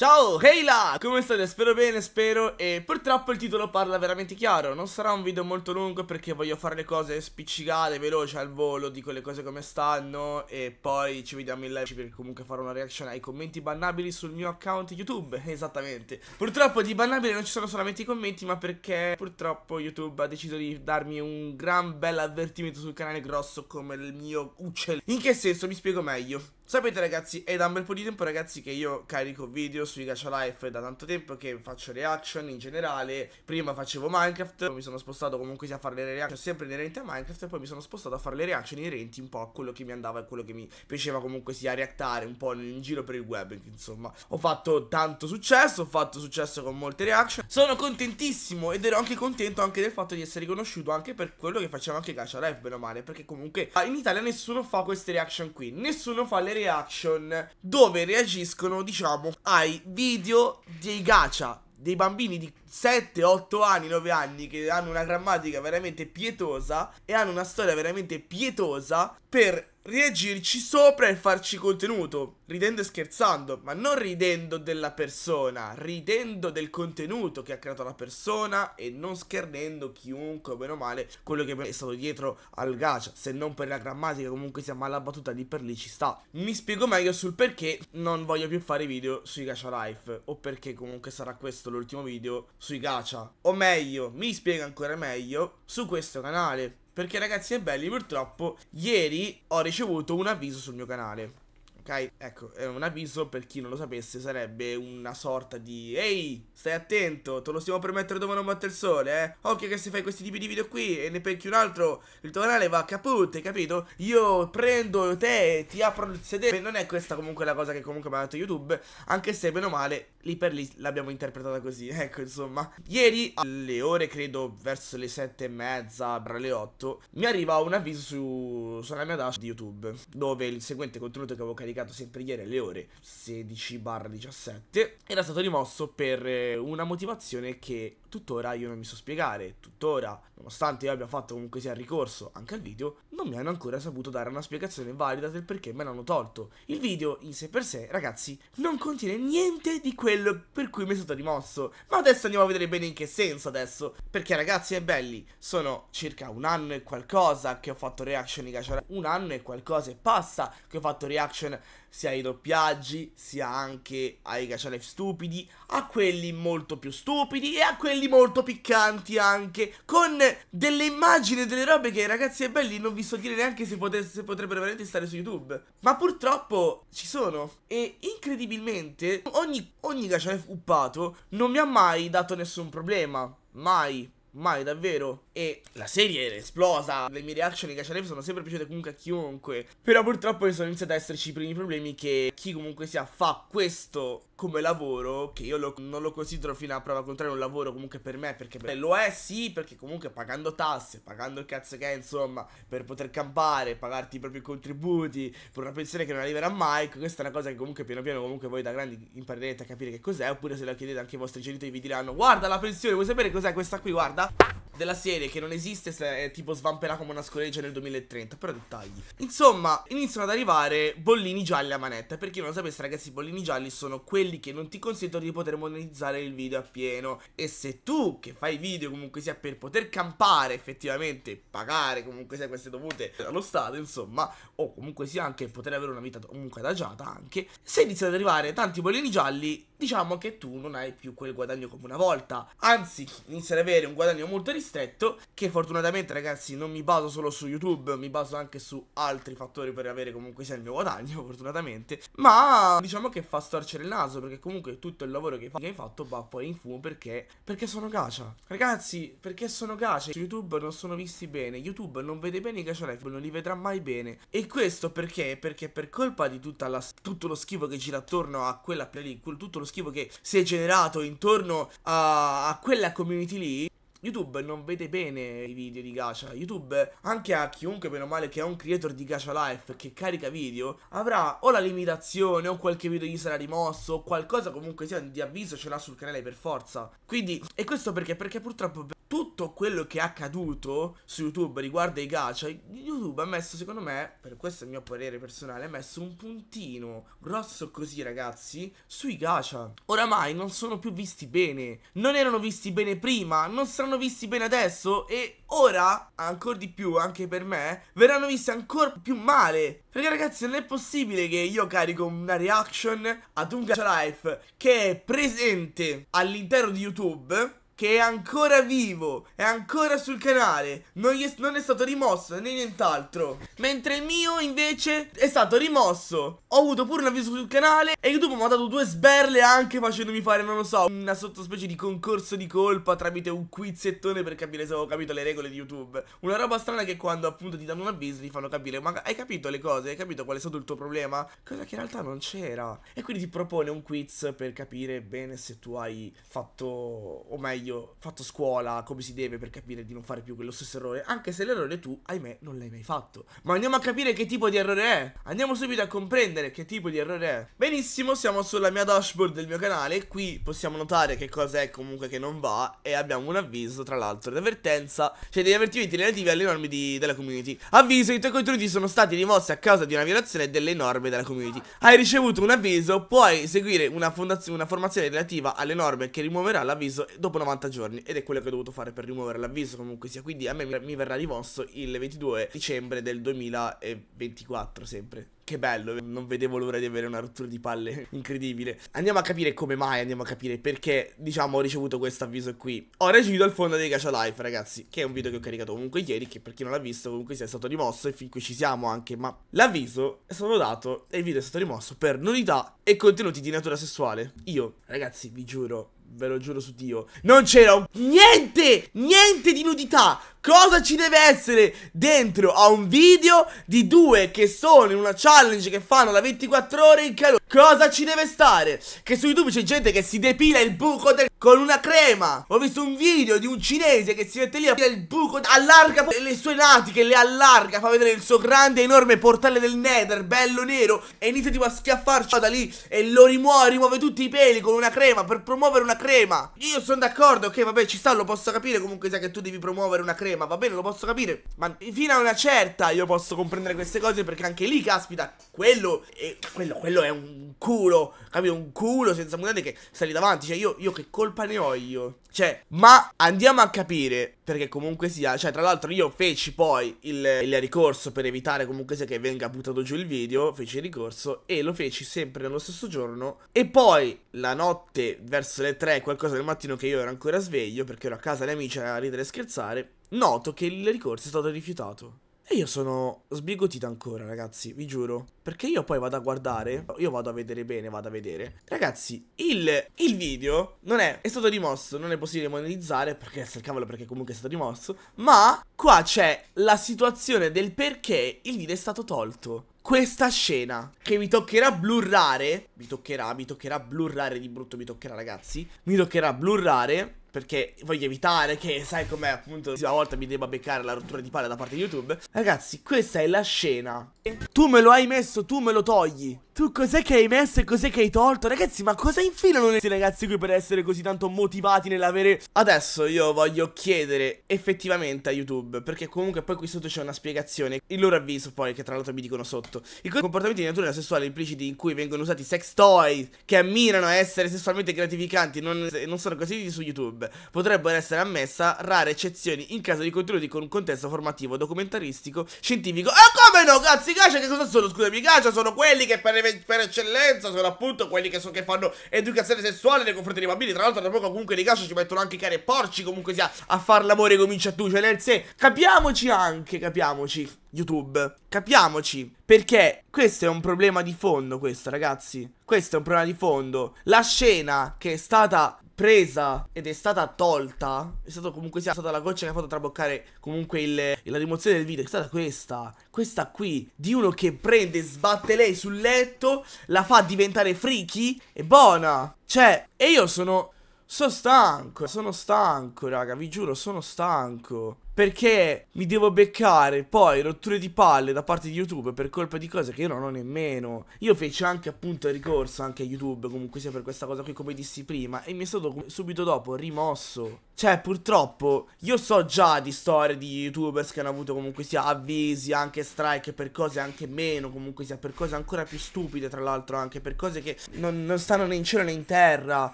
Ciao, Heila! Come state? Spero bene, spero e purtroppo il titolo parla veramente chiaro Non sarà un video molto lungo perché voglio fare le cose spiccicate, veloce al volo Dico le cose come stanno e poi ci vediamo in live per comunque fare una reaction ai commenti bannabili sul mio account YouTube Esattamente Purtroppo di bannabili non ci sono solamente i commenti ma perché purtroppo YouTube ha deciso di darmi un gran bel avvertimento sul canale grosso come il mio uccello In che senso? Mi spiego meglio Sapete ragazzi, è da un bel po' di tempo ragazzi che io carico video sui Gacha Life da tanto tempo che faccio reaction in generale Prima facevo Minecraft, mi sono spostato comunque sia a fare le reaction sempre inerenti a Minecraft E poi mi sono spostato a fare le reaction inerenti un po' a quello che mi andava e quello che mi piaceva comunque sia a reactare un po' in giro per il web Insomma, ho fatto tanto successo, ho fatto successo con molte reaction Sono contentissimo ed ero anche contento anche del fatto di essere riconosciuto anche per quello che faceva anche Gacha Life, bene o male Perché comunque ah, in Italia nessuno fa queste reaction qui, nessuno fa le reaction reaction dove reagiscono, diciamo, ai video dei gacha, dei bambini di 7, 8 anni, 9 anni che hanno una grammatica veramente pietosa e hanno una storia veramente pietosa per reagirci sopra e farci contenuto, ridendo e scherzando, ma non ridendo della persona, ridendo del contenuto che ha creato la persona e non schernendo chiunque, meno male, quello che è stato dietro al gacha, se non per la grammatica comunque sia, ma la battuta lì per lì ci sta. Mi spiego meglio sul perché non voglio più fare video sui gacha life, o perché comunque sarà questo l'ultimo video sui gacha. O meglio, mi spiega ancora meglio su questo canale. Perché ragazzi e belli, purtroppo ieri ho ricevuto un avviso sul mio canale. Ok? Ecco, è un avviso per chi non lo sapesse, sarebbe una sorta di Ehi, stai attento, te lo stiamo per mettere dove non batte il sole, eh? Occhio che se fai questi tipi di video qui e ne pecchi un altro, il tuo canale va a caput, capito? Io prendo te e ti apro il sedere. Non è questa comunque la cosa che comunque mi ha dato YouTube, anche se meno male lì per lì l'abbiamo interpretata così, ecco insomma. Ieri alle ore credo verso le sette e mezza, tra le 8, mi arriva un avviso su, sulla mia dash di YouTube, dove il seguente contenuto che avevo caricato sempre ieri alle ore 16-17 era stato rimosso per eh, una motivazione che tuttora io non mi so spiegare, tuttora, nonostante io abbia fatto comunque sia ricorso anche al video, non mi hanno ancora saputo dare una spiegazione valida del perché me l'hanno tolto. Il video in sé per sé, ragazzi, non contiene niente di quello per cui mi è stato rimosso, ma adesso andiamo a vedere bene in che senso adesso, perché ragazzi e belli, sono circa un anno e qualcosa che ho fatto reaction di Gacha, un anno e qualcosa e passa che ho fatto reaction sia ai doppiaggi, sia anche ai caccialef cioè, stupidi, a quelli molto più stupidi e a quelli molto piccanti anche, con delle immagini, e delle robe che ragazzi e belli non vi so dire neanche se, potesse, potrebbero veramente stare su YouTube. Ma purtroppo ci sono. E incredibilmente ogni, ogni caccialef cioè, uppato non mi ha mai dato nessun problema. Mai, mai davvero e la serie era esplosa. Le mie reaction di Gacharev sono sempre piaciute comunque a chiunque. Però purtroppo sono iniziati ad esserci i primi problemi che chi comunque sia fa questo come lavoro, che io lo, non lo considero fino a prova contraria un lavoro comunque per me, perché beh, lo è sì, perché comunque pagando tasse, pagando il cazzo che è, insomma, per poter campare, pagarti i propri contributi, per una pensione che non arriverà mai, questa è una cosa che comunque piano piano comunque voi da grandi imparerete a capire che cos'è, oppure se la chiedete anche ai vostri genitori vi diranno guarda la pensione, vuoi sapere cos'è questa qui, guarda? della serie che non esiste se eh, tipo svamperà come una scoreggia nel 2030, però dettagli. Insomma, iniziano ad arrivare bollini gialli a manetta. Per chi non lo sapesse, ragazzi, i bollini gialli sono quelli che non ti consentono di poter monetizzare il video a pieno. E se tu che fai video comunque sia per poter campare effettivamente, pagare comunque sia queste dovute allo Stato, insomma, o comunque sia anche poter avere una vita comunque adagiata anche, se iniziano ad arrivare tanti bollini gialli, diciamo che tu non hai più quel guadagno come una volta. Anzi, inizi ad avere un guadagno molto ristretto ristretto che fortunatamente ragazzi non mi baso solo su YouTube, mi baso anche su altri fattori per avere comunque sia il mio guadagno fortunatamente, ma diciamo che fa storcere il naso perché comunque tutto il lavoro che hai fatto va poi in fumo perché perché sono gacia. Ragazzi, perché sono gacia, su YouTube non sono visti bene, YouTube non vede bene i gacha life, non li vedrà mai bene. E questo perché? Perché per colpa di la, tutto lo schifo che gira attorno a quella playlist, tutto lo schifo che si è generato intorno a, a quella community lì, YouTube non vede bene i video di Gacha. YouTube, anche a chiunque meno male che è un creator di Gacha Life che carica video, avrà o la limitazione o qualche video gli sarà rimosso o qualcosa comunque sia di avviso ce l'ha sul canale per forza. Quindi, e questo perché? Perché purtroppo tutto quello che è accaduto su YouTube riguardo ai gacha, YouTube ha messo, secondo me, per questo è il mio parere personale, ha messo un puntino grosso così, ragazzi, sui gacha. Oramai non sono più visti bene, non erano visti bene prima, non saranno visti bene adesso e ora, ancora di più anche per me, verranno visti ancora più male. Perché ragazzi non è possibile che io carico una reaction ad un gacha life che è presente all'interno di YouTube che è ancora vivo, è ancora sul canale, non è, non, è, stato rimosso né nient'altro. Mentre il mio invece è stato rimosso. Ho avuto pure un avviso sul canale e YouTube mi ha dato due sberle anche facendomi fare, non lo so, una sottospecie di concorso di colpa tramite un quizettone per capire se avevo capito le regole di YouTube. Una roba strana che quando appunto ti danno un avviso ti fanno capire, ma hai capito le cose, hai capito qual è stato il tuo problema? Cosa che in realtà non c'era. E quindi ti propone un quiz per capire bene se tu hai fatto, o meglio, meglio fatto scuola come si deve per capire di non fare più quello stesso errore, anche se l'errore tu, ahimè, non l'hai mai fatto. Ma andiamo a capire che tipo di errore è. Andiamo subito a comprendere che tipo di errore è. Benissimo, siamo sulla mia dashboard del mio canale, qui possiamo notare che cosa è comunque che non va e abbiamo un avviso, tra l'altro, di avvertenza, cioè degli avvertimenti relativi alle norme di, della community. Avviso, i tuoi contenuti sono stati rimossi a causa di una violazione delle norme della community. Hai ricevuto un avviso, puoi seguire una, una formazione relativa alle norme che rimuoverà l'avviso dopo 90 90 giorni ed è quello che ho dovuto fare per rimuovere l'avviso comunque sia, quindi a me mi verrà rimosso il 22 dicembre del 2024 sempre. Che bello, non vedevo l'ora di avere una rottura di palle incredibile. Andiamo a capire come mai, andiamo a capire perché, diciamo, ho ricevuto questo avviso qui. Ho reagito al fondo dei Gacha Life, ragazzi, che è un video che ho caricato comunque ieri, che per chi non l'ha visto comunque sia stato rimosso e fin qui ci siamo anche, ma l'avviso è stato dato e il video è stato rimosso per nudità e contenuti di natura sessuale. Io, ragazzi, vi giuro, Ve lo giuro su Dio. Non c'era un... niente, niente di nudità. Cosa ci deve essere dentro a un video di due che sono in una challenge che fanno da 24 ore in calore? Cosa ci deve stare? Che su YouTube c'è gente che si depila il buco del con una crema. Ho visto un video di un cinese che si mette lì a il buco, allarga le sue natiche, le allarga, fa vedere il suo grande enorme portale del Nether, bello nero, e inizia tipo a schiaffarci da lì e lo rimuove, rimuove tutti i peli con una crema per promuovere una crema. Io sono d'accordo, ok, vabbè, ci sta, lo posso capire comunque sai che tu devi promuovere una crema, va bene, lo posso capire, ma fino a una certa io posso comprendere queste cose perché anche lì, caspita, quello è, quello, quello è un culo, capito? Un culo senza mutande che sta lì davanti, cioè io, io che colpo colpa ne ho io? Cioè, ma andiamo a capire, perché comunque sia, cioè tra l'altro io feci poi il, il, ricorso per evitare comunque sia che venga buttato giù il video, feci il ricorso e lo feci sempre nello stesso giorno e poi la notte verso le 3 qualcosa del mattino che io ero ancora sveglio perché ero a casa dei amici a ridere e scherzare, noto che il ricorso è stato rifiutato. E io sono sbigottito ancora, ragazzi, vi giuro. Perché io poi vado a guardare, io vado a vedere bene, vado a vedere. Ragazzi, il, il video non è, è stato rimosso, non è possibile monetizzare, perché se cavolo, perché comunque è stato rimosso. Ma qua c'è la situazione del perché il video è stato tolto questa scena che mi toccherà blurrare, mi toccherà, mi toccherà blurrare di brutto, mi toccherà ragazzi, mi toccherà blurrare perché voglio evitare che, sai com'è, appunto, la volta mi debba beccare la rottura di palle da parte di YouTube. Ragazzi, questa è la scena. Tu me lo hai messo, tu me lo togli. Tu cos'è che hai messo e cos'è che hai tolto? Ragazzi, ma cosa infilano questi ragazzi qui per essere così tanto motivati nell'avere... Adesso io voglio chiedere effettivamente a YouTube, perché comunque poi qui sotto c'è una spiegazione, il loro avviso poi, che tra l'altro mi dicono sotto. I comportamenti di natura sessuale impliciti in cui vengono usati sex toy, che ammirano a essere sessualmente gratificanti, non, non sono consigliati su YouTube. Potrebbero essere ammessa rare eccezioni in caso di contenuti con un contesto formativo, documentaristico, scientifico... E ah, come no, cazzi, Gacia, che cosa sono? Scusami, Gacia, sono quelli che per per, eccellenza sono appunto quelli che, so che fanno educazione sessuale nei confronti dei bambini. Tra l'altro, tra poco comunque di calcio ci mettono anche i cari porci. Comunque sia, a far l'amore comincia tu. Cioè, nel sé, capiamoci anche, capiamoci. YouTube. Capiamoci, perché questo è un problema di fondo, questo ragazzi. Questo è un problema di fondo. La scena che è stata presa ed è stata tolta, è stata comunque sia stata la goccia che ha fatto traboccare comunque il, la rimozione del video, è stata questa, questa qui, di uno che prende, sbatte lei sul letto, la fa diventare freaky e buona. Cioè, e io sono... Sono stanco, sono stanco, raga, vi giuro, sono stanco. Perché mi devo beccare poi rotture di palle da parte di YouTube per colpa di cose che io non ho nemmeno. Io feci anche appunto ricorso anche a YouTube comunque sia per questa cosa qui come dissi prima e mi è stato subito dopo rimosso. Cioè purtroppo io so già di storie di YouTubers che hanno avuto comunque sia avvisi, anche strike per cose anche meno comunque sia per cose ancora più stupide tra l'altro anche per cose che non, non stanno né in cielo né in terra.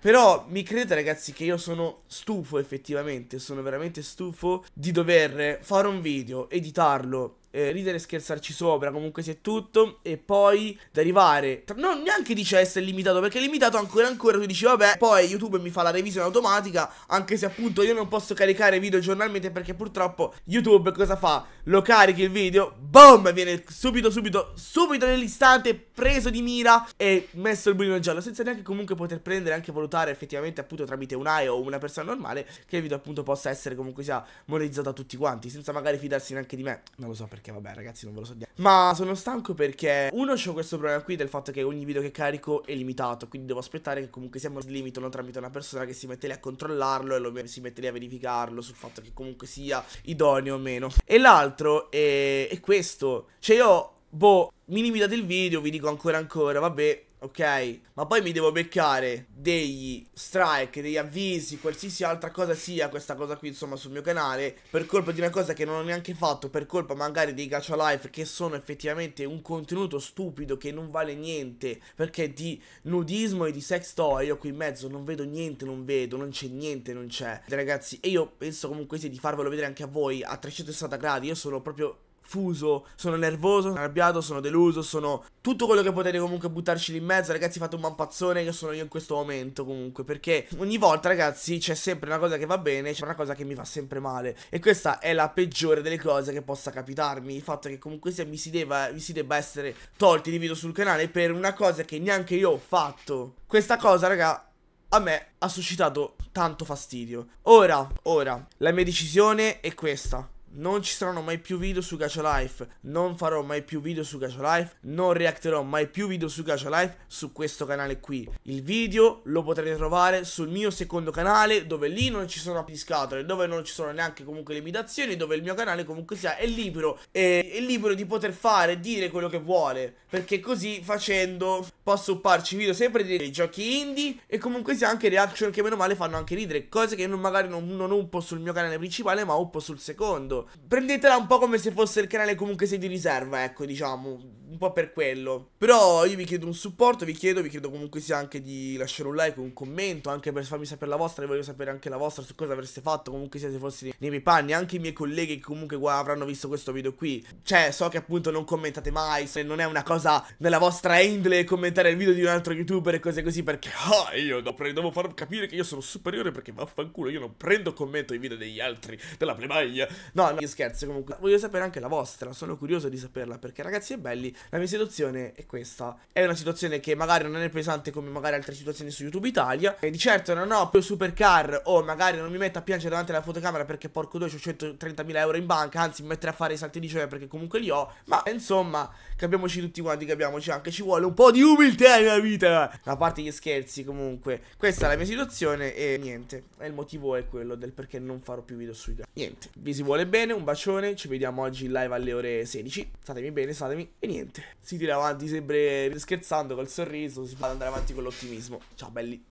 Però mi credete ragazzi che io sono stufo effettivamente, sono veramente stufo di dover dover fare un video, editarlo, eh, ridere e scherzarci sopra, comunque sia tutto, e poi da derivare, non neanche dice essere limitato, perché limitato ancora ancora, tu dici vabbè, poi YouTube mi fa la revisione automatica, anche se appunto io non posso caricare video giornalmente perché purtroppo YouTube cosa fa? Lo carichi il video, boom, viene subito subito, subito nell'istante preso di mira e messo il bullino giallo, senza neanche comunque poter prendere, anche valutare effettivamente appunto tramite un AI o una persona normale, che il video appunto possa essere comunque sia monetizzato a tutti quanti, senza magari fidarsi neanche di me, non lo so perché perché vabbè ragazzi non ve lo so dire. Ma sono stanco perché uno c'ho questo problema qui del fatto che ogni video che carico è limitato, quindi devo aspettare che comunque siamo limitano tramite una persona che si mette lì a controllarlo e lo, si mette lì a verificarlo sul fatto che comunque sia idoneo o meno. E l'altro è, è questo, cioè io, boh, mi minimi del video, vi dico ancora ancora, vabbè, ok? Ma poi mi devo beccare degli strike, degli avvisi, qualsiasi altra cosa sia questa cosa qui, insomma, sul mio canale, per colpa di una cosa che non ho neanche fatto, per colpa magari dei gacha life che sono effettivamente un contenuto stupido che non vale niente, perché di nudismo e di sex toy io qui in mezzo non vedo niente, non vedo, non c'è niente, non c'è. Ragazzi, e io penso comunque sì di farvelo vedere anche a voi a 360 gradi, io sono proprio fuso, sono nervoso, sono arrabbiato, sono deluso, sono tutto quello che potete comunque buttarci lì in mezzo. Ragazzi, fate un mampazzone che sono io in questo momento comunque, perché ogni volta, ragazzi, c'è sempre una cosa che va bene, c'è una cosa che mi fa sempre male e questa è la peggiore delle cose che possa capitarmi, il fatto che comunque sia mi si debba, mi si debba essere tolti di video sul canale per una cosa che neanche io ho fatto. Questa cosa, raga, a me ha suscitato tanto fastidio. Ora, ora, la mia decisione è questa. Non ci saranno mai più video su Gacha Life, non farò mai più video su Gacha Life, non reacterò mai più video su Gacha Life su questo canale qui. Il video lo potrete trovare sul mio secondo canale dove lì non ci sono più scatole, dove non ci sono neanche comunque limitazioni, dove il mio canale comunque sia è libero, è, è libero di poter fare, e dire quello che vuole, perché così facendo posso upparci video sempre dei giochi indie e comunque sia anche reaction che meno male fanno anche ridere, cose che non, magari non, non uppo sul mio canale principale ma uppo sul secondo. Prendetela un po' come se fosse il canale comunque se di riserva, ecco, diciamo, un po' per quello. Però io vi chiedo un supporto, vi chiedo, vi chiedo comunque sia anche di lasciare un like, un commento, anche per farmi sapere la vostra, e voglio sapere anche la vostra su cosa avreste fatto, comunque sia se fossi nei miei panni, anche i miei colleghi che comunque avranno visto questo video qui. Cioè, so che appunto non commentate mai, se non è una cosa nella vostra handle commentare il video di un altro youtuber e cose così, perché ah, io devo far capire che io sono superiore perché vaffanculo, io non prendo commento i video degli altri, della plebaglia. No, no, no, scherzo comunque. Voglio sapere anche la vostra, sono curioso di saperla perché ragazzi e belli, la mia situazione è questa. È una situazione che magari non è pesante come magari altre situazioni su YouTube Italia. E di certo non ho più supercar o magari non mi metto a piangere davanti alla fotocamera perché porco due ho 130.000 euro in banca, anzi mi metterò a fare i salti di gioia perché comunque li ho. Ma insomma, capiamoci tutti quanti, capiamoci anche, ci vuole un po' di umiltà nella vita. A parte gli scherzi comunque, questa è la mia situazione e niente. E il motivo è quello del perché non farò più video sui gatti. Niente, vi si vuole bene bene, un bacione, ci vediamo oggi in live alle ore 16. Statemi bene, statemi. E niente, si tira avanti sempre scherzando col sorriso, si fa andare avanti con l'ottimismo. Ciao belli.